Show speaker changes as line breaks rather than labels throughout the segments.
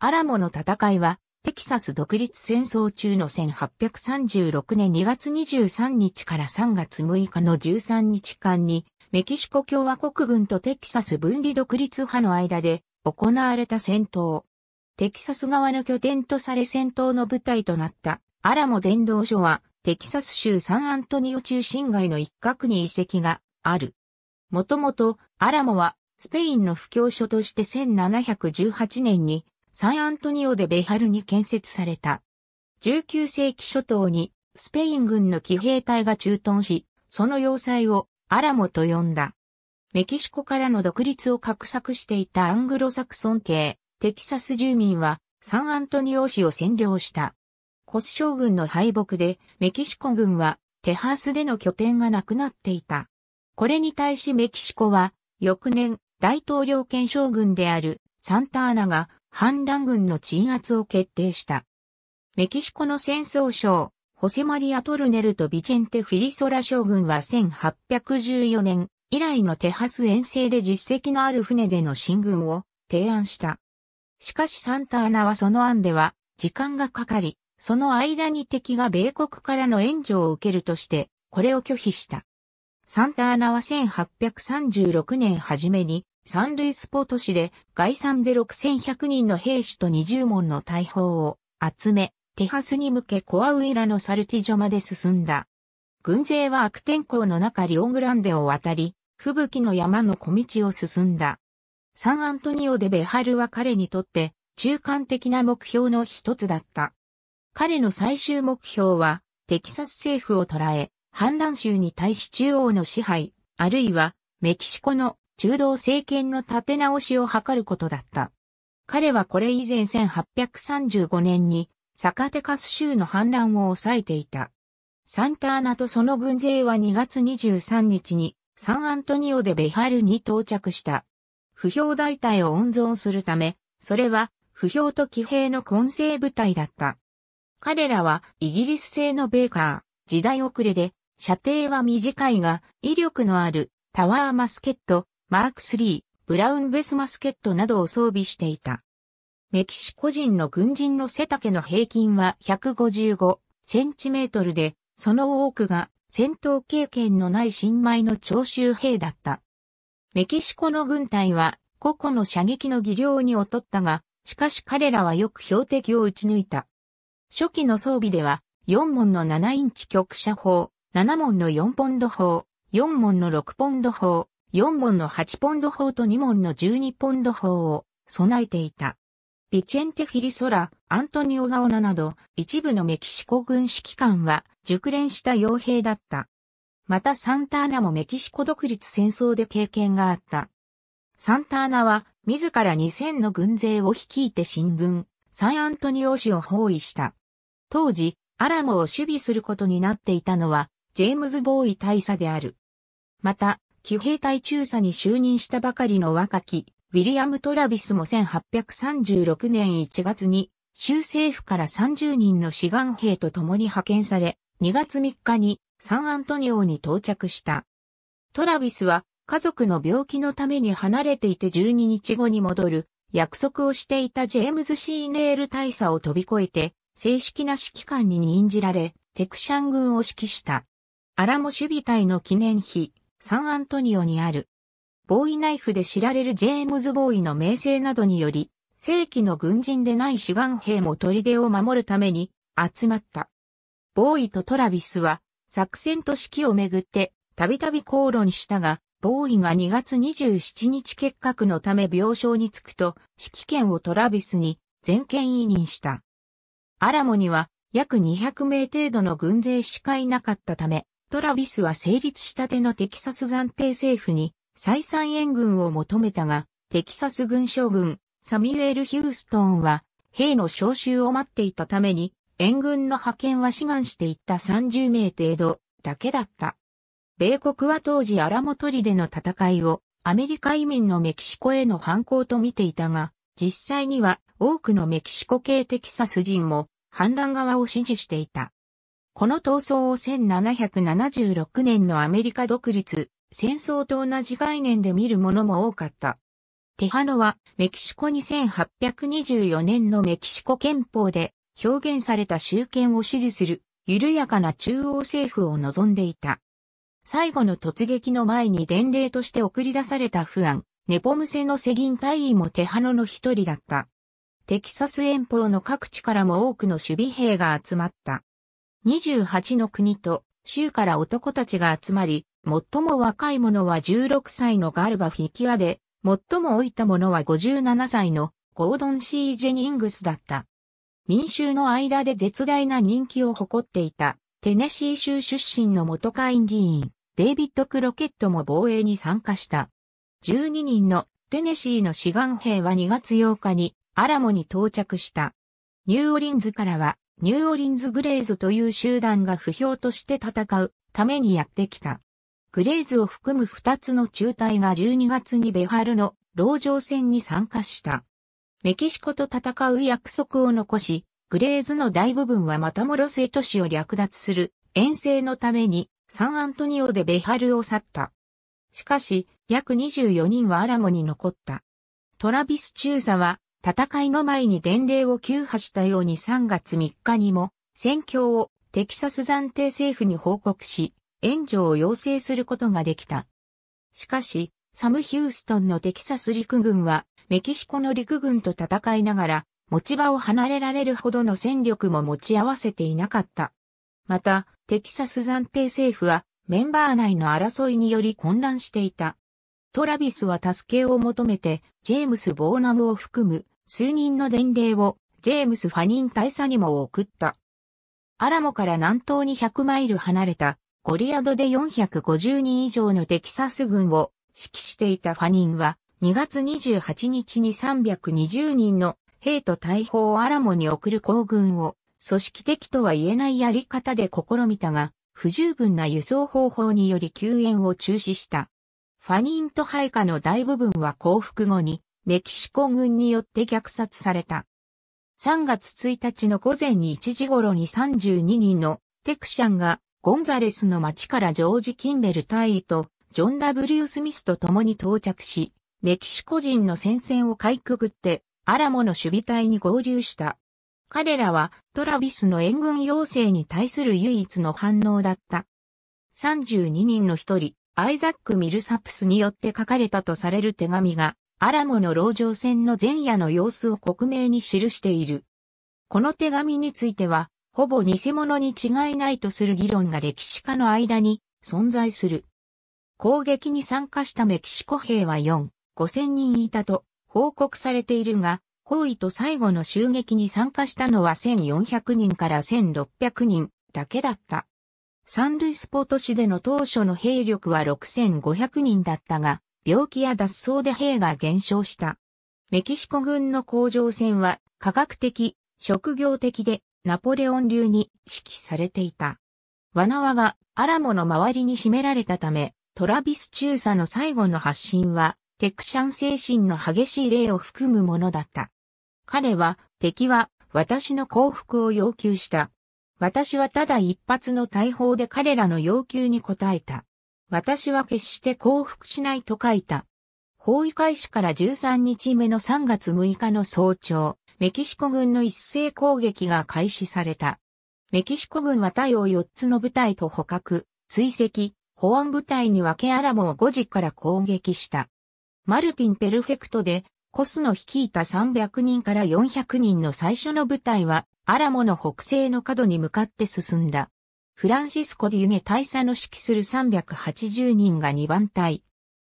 アラモの戦いは、テキサス独立戦争中の1836年2月23日から3月6日の13日間に、メキシコ共和国軍とテキサス分離独立派の間で行われた戦闘。テキサス側の拠点とされ戦闘の舞台となったアラモ伝道所は、テキサス州サンアントニオ中心街の一角に遺跡がある。もともとアラモはスペインの布教所として1718年にサンアントニオでベハルに建設された。19世紀初頭にスペイン軍の騎兵隊が駐屯し、その要塞をアラモと呼んだ。メキシコからの独立を画策していたアングロサクソン系テキサス住民はサンアントニオ市を占領した。コス将軍の敗北でメキシコ軍はテハースでの拠点がなくなっていた。これに対しメキシコは翌年大統領兼将軍であるサンターナが反乱軍の鎮圧を決定した。メキシコの戦争省、ホセマリア・トルネルとビチェンテ・フィリソラ将軍は1814年以来のテハス遠征で実績のある船での進軍を提案した。しかしサンタアナはその案では時間がかかり、その間に敵が米国からの援助を受けるとして、これを拒否した。サンタアナは1836年初めに三塁スポート市で概算で6100人の兵士と20門の大砲を集め、テハスに向けコアウイラのサルティジョまで進んだ。軍勢は悪天候の中リオングランデを渡り、吹雪の山の小道を進んだ。サンアントニオでベハルは彼にとって中間的な目標の一つだった。彼の最終目標はテキサス政府を捉え、反乱州に対し中央の支配、あるいはメキシコの中道政権の立て直しを図ることだった。彼はこれ以前1835年にサカテカス州の反乱を抑えていた。サンターナとその軍勢は2月23日にサンアントニオでベハルに到着した。不評大隊を温存するため、それは不評と騎兵の混成部隊だった。彼らはイギリス製のベーカー、時代遅れで、射程は短いが威力のあるタワーマスケット、マーク3、ブラウンベスマスケットなどを装備していた。メキシコ人の軍人の背丈の平均は155センチメートルで、その多くが戦闘経験のない新米の徴収兵だった。メキシコの軍隊は個々の射撃の技量に劣ったが、しかし彼らはよく標的を撃ち抜いた。初期の装備では、4門の7インチ局射砲、7門の4ポンド砲、4門の6ポンド砲、4門の8ポンド砲と2門の12ポンド砲を備えていた。ビチェンテ・フィリソラ、アントニオ・ガオナなど一部のメキシコ軍指揮官は熟練した傭兵だった。またサンターナもメキシコ独立戦争で経験があった。サンターナは自ら2000の軍勢を率いて進軍、サンアントニオ市を包囲した。当時、アラモを守備することになっていたのは、ジェームズ・ボーイ大佐である。また、騎兵隊中佐に就任したばかりの若き、ウィリアム・トラビスも1836年1月に、州政府から30人の志願兵と共に派遣され、2月3日にサンアントニオに到着した。トラビスは家族の病気のために離れていて12日後に戻る約束をしていたジェームズ・シーネール大佐を飛び越えて正式な指揮官に任じられテクシャン軍を指揮した。アラモ守備隊の記念碑サンアントニオにある。ボーイナイフで知られるジェームズ・ボーイの名声などにより、正規の軍人でない志願兵も砦を守るために集まった。ボーイとトラビスは作戦と指揮をめぐってたびたび口論したが、ボーイが2月27日結核のため病床に着くと指揮権をトラビスに全権委任した。アラモには約200名程度の軍勢しかいなかったため、トラビスは成立したてのテキサス暫定政府に再三援軍を求めたが、テキサス軍将軍、サミュエル・ヒューストンは、兵の召集を待っていたために、援軍の派遣は志願していった30名程度だけだった。米国は当時アラモトリでの戦いをアメリカ移民のメキシコへの反抗と見ていたが、実際には多くのメキシコ系テキサス人も反乱側を支持していた。この闘争を1776年のアメリカ独立、戦争と同じ概念で見るものも多かった。テハノはメキシコ2824年のメキシコ憲法で表現された集権を支持する緩やかな中央政府を望んでいた。最後の突撃の前に伝令として送り出された不安、ネポムセの世銀大員もテハノの一人だった。テキサス遠方の各地からも多くの守備兵が集まった。28の国と州から男たちが集まり、最も若い者は16歳のガルバ・フィキアで、最も老いた者は57歳のゴードン・シー・ジェニングスだった。民衆の間で絶大な人気を誇っていた、テネシー州出身の元会議員、デイビッド・クロケットも防衛に参加した。12人のテネシーの志願兵は2月8日にアラモに到着した。ニューオリンズからはニューオリンズ・グレイズという集団が不評として戦うためにやってきた。グレイズを含む2つの中隊が12月にベハルの牢城戦に参加した。メキシコと戦う約束を残し、グレイズの大部分はまたもろ生都市を略奪する遠征のためにサンアントニオでベハルを去った。しかし、約24人はアラモに残った。トラビス中佐は戦いの前に伝令を急破したように3月3日にも、戦況をテキサス暫定政府に報告し、援助を要請することができた。しかし、サム・ヒューストンのテキサス陸軍は、メキシコの陸軍と戦いながら、持ち場を離れられるほどの戦力も持ち合わせていなかった。また、テキサス暫定政府は、メンバー内の争いにより混乱していた。トラビスは助けを求めて、ジェームス・ボーナムを含む数人の伝令をジェームス・ファニン大佐にも送った。アラモから南東に100マイル離れたゴリアドで450人以上のテキサス軍を指揮していたファニンは2月28日に320人の兵と大砲をアラモに送る行軍を組織的とは言えないやり方で試みたが不十分な輸送方法により救援を中止した。ファニンと配下の大部分は降伏後にメキシコ軍によって虐殺された。3月1日の午前1時頃に32人のテクシャンがゴンザレスの町からジョージ・キンベル大尉とジョン・ W・ スミスと共に到着し、メキシコ人の戦線をかいくぐって、アラモの守備隊に合流した。彼らはトラビスの援軍要請に対する唯一の反応だった。32人の一人、アイザック・ミルサプスによって書かれたとされる手紙がアラモの籠城戦の前夜の様子を克明に記している。この手紙については、ほぼ偽物に違いないとする議論が歴史家の間に存在する。攻撃に参加したメキシコ兵は4、5000人いたと報告されているが、包囲と最後の襲撃に参加したのは1400人から1600人だけだった。三イスポート市での当初の兵力は6500人だったが、病気や脱走で兵が減少した。メキシコ軍の甲状腺は科学的、職業的でナポレオン流に指揮されていた。ワナワがアラモの周りに占められたため、トラビス中佐の最後の発信は、テクシャン精神の激しい例を含むものだった。彼は、敵は私の降伏を要求した。私はただ一発の大砲で彼らの要求に応えた。私は決して降伏しないと書いた。包囲開始から13日目の3月6日の早朝、メキシコ軍の一斉攻撃が開始された。メキシコ軍は対応4つの部隊と捕獲、追跡、保安部隊に分けアラモを5時から攻撃した。マルティン・ペルフェクトで、コスの率いた300人から400人の最初の部隊は、アラモの北西の角に向かって進んだ。フランシスコ・ディュゲ大佐の指揮する380人が2番隊。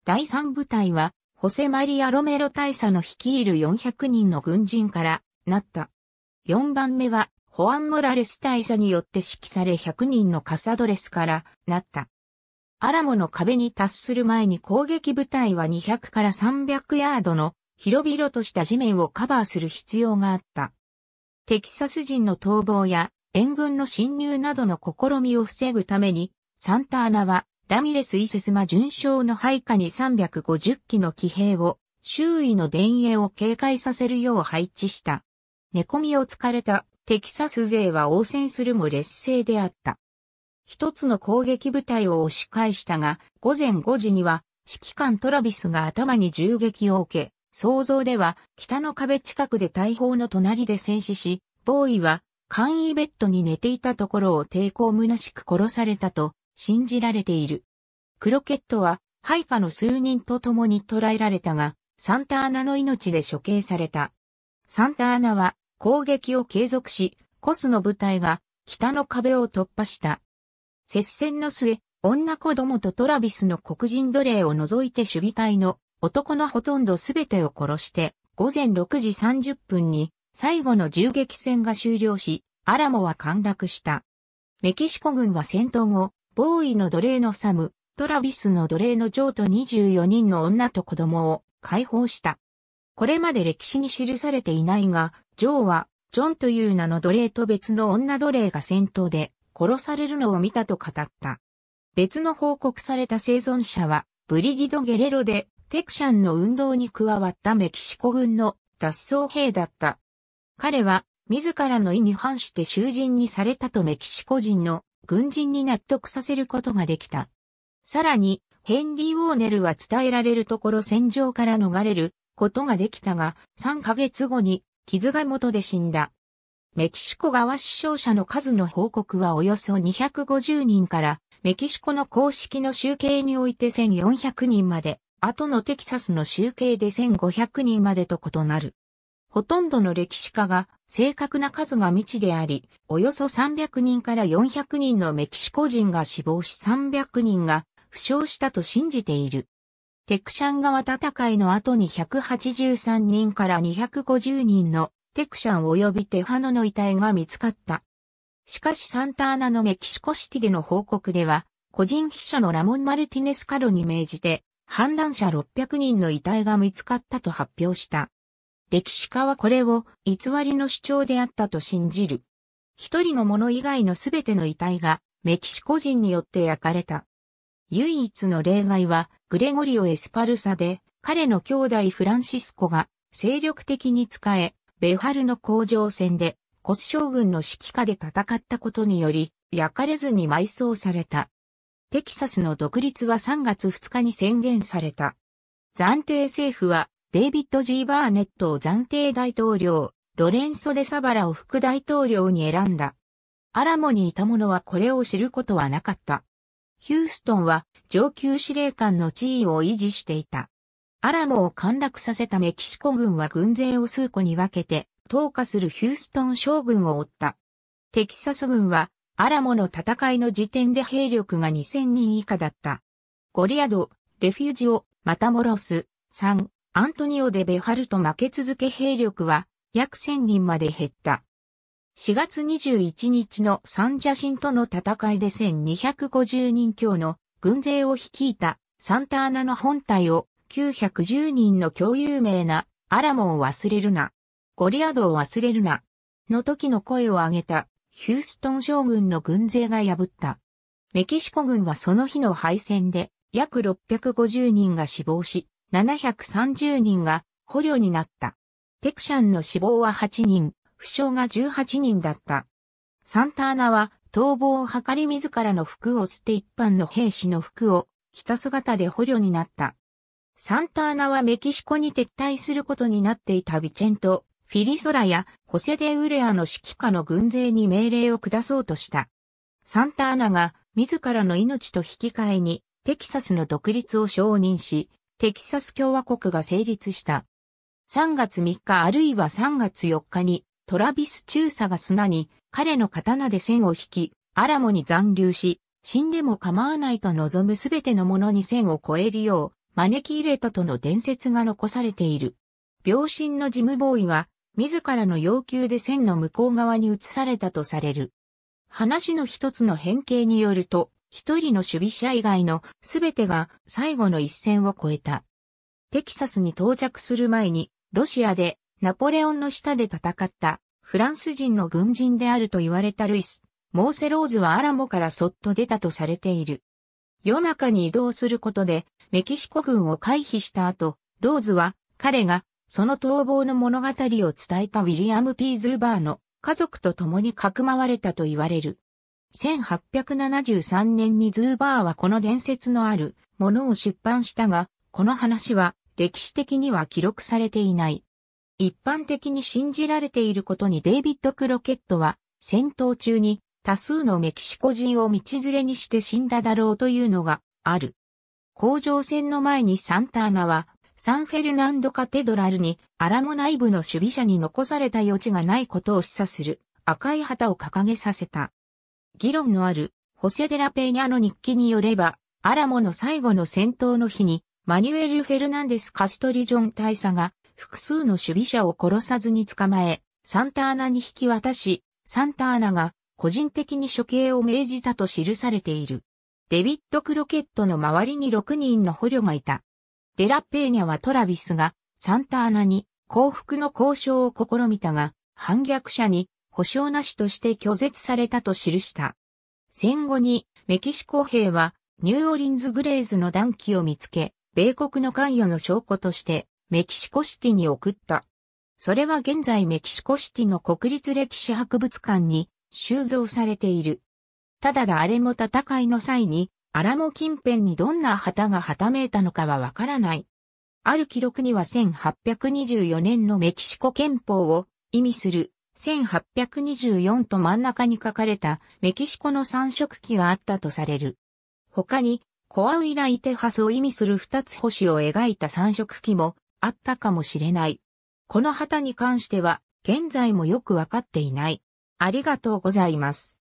第3部隊は、ホセマリア・ロメロ大佐の率いる400人の軍人からなった。4番目は、ホアン・モラレス大佐によって指揮され100人のカサドレスからなった。アラモの壁に達する前に攻撃部隊は200から300ヤードの広々とした地面をカバーする必要があった。テキサス人の逃亡や援軍の侵入などの試みを防ぐために、サンタアナはラミレス・イセスマ巡将の配下に350機の騎兵を、周囲の田園を警戒させるよう配置した。寝込みを疲れたテキサス勢は応戦するも劣勢であった。一つの攻撃部隊を押し返したが、午前5時には指揮官トラビスが頭に銃撃を受け、想像では北の壁近くで大砲の隣で戦死し、ボーイは簡易ベッドに寝ていたところを抵抗虚しく殺されたと信じられている。クロケットは配下の数人と共に捕らえられたが、サンタアナの命で処刑された。サンタアナは攻撃を継続し、コスの部隊が北の壁を突破した。接戦の末、女子供とトラビスの黒人奴隷を除いて守備隊の男のほとんどすべてを殺して、午前6時30分に最後の銃撃戦が終了し、アラモは陥落した。メキシコ軍は戦闘後、ボーイの奴隷のサム、トラビスの奴隷のジョーと24人の女と子供を解放した。これまで歴史に記されていないが、ジョーは、ジョンという名の奴隷と別の女奴隷が戦闘で殺されるのを見たと語った。別の報告された生存者は、ブリギド・ゲレロで、テクシャンの運動に加わったメキシコ軍の脱走兵だった彼は自らの意に反して囚人にされたとメキシコ人の軍人に納得させることができた。さらに、ヘンリー・ウォーネルは伝えられるところ戦場から逃れることができたが、3ヶ月後に傷が元で死んだ。メキシコ側死傷者の数の報告はおよそ250人から、メキシコの公式の集計において1400人まで、後のテキサスの集計で1500人までと異なる。ほとんどの歴史家が正確な数が未知であり、およそ300人から400人のメキシコ人が死亡し300人が負傷したと信じている。テクシャン川戦いの後に183人から250人のテクシャン及びテファノの遺体が見つかった。しかしサンタアナのメキシコシティでの報告では、個人秘書のラモン・マルティネス・カロに命じて、反乱者600人の遺体が見つかったと発表した。歴史家はこれを偽りの主張であったと信じる。一人の者以外のすべての遺体がメキシコ人によって焼かれた。唯一の例外はグレゴリオ・エスパルサで彼の兄弟フランシスコが精力的に使え、ベハルの工場戦でコス将軍の指揮下で戦ったことにより焼かれずに埋葬された。テキサスの独立は3月2日に宣言された。暫定政府はデイビッド・ジー・バーネットを暫定大統領、ロレンソ・デ・サバラを副大統領に選んだ。アラモにいた者はこれを知ることはなかった。ヒューストンは上級司令官の地位を維持していた。アラモを陥落させたメキシコ軍は軍勢を数個に分けて、投下するヒューストン将軍を追った。テキサス軍は、アラモの戦いの時点で兵力が2000人以下だった。ゴリアド、レフュージオ、マタモロス、3、アントニオ・デ・ベハルと負け続け兵力は約1000人まで減った。4月21日のサンジャシンとの戦いで1250人強の軍勢を率いたサンタアナの本体を910人の共有名なアラモを忘れるな。ゴリアドを忘れるな。の時の声を上げたヒューストン将軍の軍勢が破った。メキシコ軍はその日の敗戦で約650人が死亡し、730人が捕虜になった。テクシャンの死亡は8人、負傷が18人だった。サンターナは逃亡を図り自らの服を捨て一般の兵士の服を着た姿で捕虜になった。サンターナはメキシコに撤退することになっていたビチェント、フィリソラやホセデウレアの指揮下の軍勢に命令を下そうとした。サンターナが自らの命と引き換えにテキサスの独立を承認し、テキサス共和国が成立した。3月3日あるいは3月4日に、トラビス中佐が砂に彼の刀で線を引き、アラモに残留し、死んでも構わないと望むすべてのものに線を越えるよう、招き入れたとの伝説が残されている。病身のジムボーイは、自らの要求で線の向こう側に移されたとされる。話の一つの変形によると、一人の守備者以外のすべてが最後の一線を越えた。テキサスに到着する前に、ロシアでナポレオンの下で戦ったフランス人の軍人であると言われたルイス、モーセローズはアラモからそっと出たとされている。夜中に移動することでメキシコ軍を回避した後、ローズは彼がその逃亡の物語を伝えたウィリアム・ピー・ズーバーの家族と共にかくまわれたと言われる。1873年にズーバーはこの伝説のあるものを出版したが、この話は歴史的には記録されていない。一般的に信じられていることにデイビッド・クロケットは戦闘中に多数のメキシコ人を道連れにして死んだだろうというのがある。工場戦の前にサンターナはサンフェルナンドカテドラルにアラモ内部の守備者に残された余地がないことを示唆する赤い旗を掲げさせた。議論のある、ホセ・デラ・ペーニャの日記によれば、アラモの最後の戦闘の日に、マニュエル・フェルナンデス・カストリジョン大佐が、複数の守備者を殺さずに捕まえ、サンターナに引き渡し、サンターナが個人的に処刑を命じたと記されている。デビッド・クロケットの周りに6人の捕虜がいた。デラペーニャはトラビスがサンターナに降伏の交渉を試みたが、反逆者に保証なしとして拒絶されたと記した。戦後にメキシコ兵はニューオリンズ・グレーズの暖気を見つけ、米国の関与の証拠としてメキシコシティに送った。それは現在メキシコシティの国立歴史博物館に収蔵されている。ただ誰も戦いの際にアラモ近辺にどんな旗がはためいたのかはわからない。ある記録には1824年のメキシコ憲法を意味する1824と真ん中に書かれたメキシコの三色旗があったとされる。他に、コアウイライテハスを意味する二つ星を描いた三色旗もあったかもしれない。この旗に関しては、現在もよくわかっていない。ありがとうございます。